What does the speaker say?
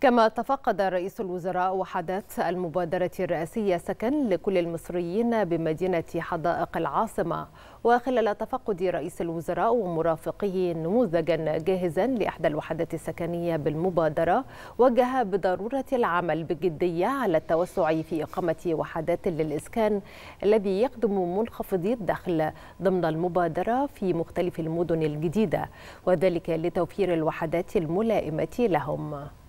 كما تفقد رئيس الوزراء وحدات المبادرة الرئاسية سكن لكل المصريين بمدينة حدائق العاصمة وخلال تفقد رئيس الوزراء ومرافقه نموذجا جاهزا لإحدى الوحدات السكنية بالمبادرة وجه بضرورة العمل بجدية على التوسع في إقامة وحدات للإسكان الذي يخدم منخفضي الدخل ضمن المبادرة في مختلف المدن الجديدة وذلك لتوفير الوحدات الملائمة لهم